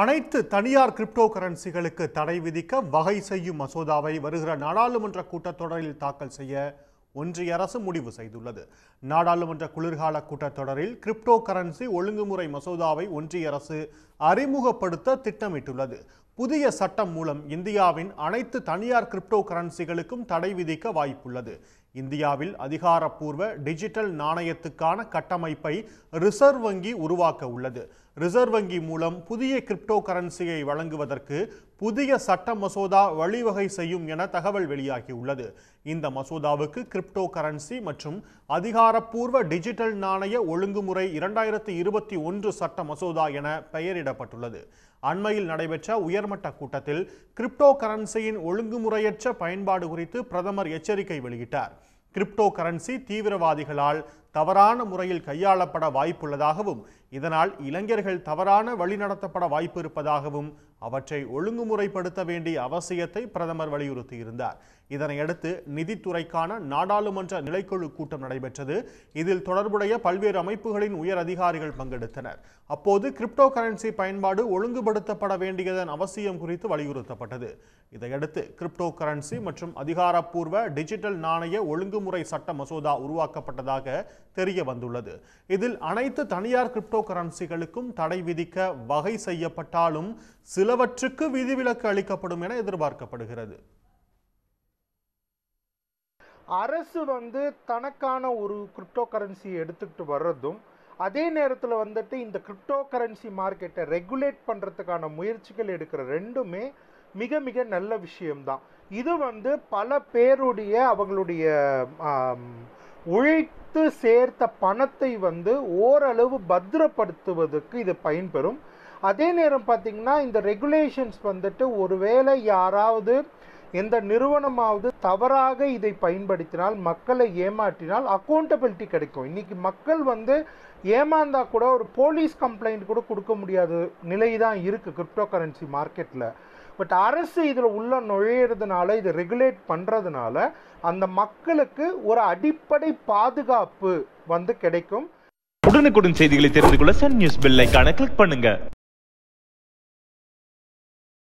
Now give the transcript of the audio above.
அனைத்து தனியார் கிரிப்டோ கரன்சிகளுக்கு தடை விதிக்க வகை செய்யும் மசோதாவை வருகிற நாடாளுமன்ற கூட்டத்தொடரில் தாக்கல் செய்ய ஒன்றிய அரசு முடிவு செய்துள்ளது நாடாளுமன்ற குளிர்கால கூட்டத்தொடரில் கிரிப்டோ கரன்சி ஒழுங்குமுறை மசோதாவை ஒன்றிய அரசு அறிமுகப்படுத்த திட்டமிட்டுள்ளது புதிய சட்டம் மூலம் இந்தியாவின் அனைத்து தனியார் கிரிப்டோ கரன்சிகளுக்கும் தடை விதிக்க வாய்ப்புள்ளது இந்தியாவில் அதிகாரப்பூர்வ டிஜிட்டல் நாணயத்துக்கான கட்டமைப்பை ரிசர்வ் வங்கி உருவாக்க உள்ளது ரிசர்வ் வங்கி மூலம் புதிய கிரிப்டோ கரன்சியை வழங்குவதற்கு புதிய சட்ட மசோதா வழிவகை செய்யும் என தகவல் வெளியாகியுள்ளது இந்த மசோதாவுக்கு கிரிப்டோ கரன்சி மற்றும் அதிகாரப்பூர்வ டிஜிட்டல் நாணய ஒழுங்குமுறை இரண்டாயிரத்தி இருபத்தி ஒன்று சட்ட மசோதா என பெயரிடப்பட்டுள்ளது அண்மையில் நடைபெற்ற உயர்மட்ட கூட்டத்தில் கிரிப்டோ கரன்சியின் ஒழுங்குமுறையற்ற பயன்பாடு குறித்து பிரதமர் எச்சரிக்கை வெளியிட்டார் கிரிப்டோ கரன்சி தீவிரவாதிகளால் தவறான முறையில் கையாளப்பட வாய்ப்புள்ளதாகவும் இதனால் இளைஞர்கள் தவறான வழிநடத்தப்பட வாய்ப்பு இருப்பதாகவும் அவற்றை ஒழுங்குமுறைப்படுத்த வேண்டிய அவசியத்தை பிரதமர் வலியுறுத்தியிருந்தார் இதனையடுத்து நிதித்துறைக்கான நாடாளுமன்ற நிலைக்குழு கூட்டம் நடைபெற்றது இதில் தொடர்புடைய பல்வேறு அமைப்புகளின் உயர் அதிகாரிகள் பங்கெடுத்தனர் அப்போது கிரிப்டோ கரன்சி பயன்பாடு ஒழுங்குபடுத்தப்பட வேண்டியதன் அவசியம் குறித்து வலியுறுத்தப்பட்டது இதையடுத்து கிரிப்டோ கரன்சி மற்றும் அதிகாரப்பூர்வ டிஜிட்டல் நாணய ஒழுங்குமுறை சட்ட மசோதா உருவாக்கப்பட்டதாக தெரிய வந்துள்ளது இதில் அனைத்து தனியார் கிரிப்டோ கரன்சிகளுக்கும் தடை விதிக்க வகை செய்யப்பட்டாலும் சிலவற்றுக்கு விதிவிலக்கு அளிக்கப்படும் என எதிர்பார்க்கப்படுகிறது அரசு வந்து தனக்கான ஒரு கிரிப்டோ கரன்சி எடுத்துக்கிட்டு வர்றதும் அதே நேரத்தில் வந்துட்டு இந்த கிரிப்டோ கரன்சி மார்க்கெட்டை ரெகுலேட் பண்ணுறதுக்கான முயற்சிகள் எடுக்கிற ரெண்டுமே மிக மிக நல்ல விஷயம்தான் இது வந்து பல பேருடைய அவங்களுடைய உழைத்து சேர்த்த பணத்தை வந்து ஓரளவு பத்திரப்படுத்துவதற்கு இது பயன்பெறும் அதே நேரம் பார்த்திங்கன்னா இந்த ரெகுலேஷன்ஸ் வந்துட்டு ஒருவேளை யாராவது எந்த நிறுவனமாவது தவறாக இதை பயன்படுத்தினால் மக்களை ஏமாற்றினால் அக்கௌண்டபிலிட்டி கிடைக்கும் இன்றைக்கி மக்கள் வந்து ஏமாந்தால் கூட ஒரு போலீஸ் கம்ப்ளைண்ட் கூட கொடுக்க முடியாத நிலை தான் இருக்குது கிரிப்டோ கரன்சி மார்க்கெட்டில் பட் அரசு இதில் உள்ள நுழையிறதுனால இதை ரெகுலேட் பண்ணுறதுனால அந்த மக்களுக்கு ஒரு அடிப்படை பாதுகாப்பு வந்து கிடைக்கும் உடனுக்குடன் செய்திகளை தெரிந்து கொள்ள சன் நியூஸ் பில்லைக்கான கிளிக் பண்ணுங்க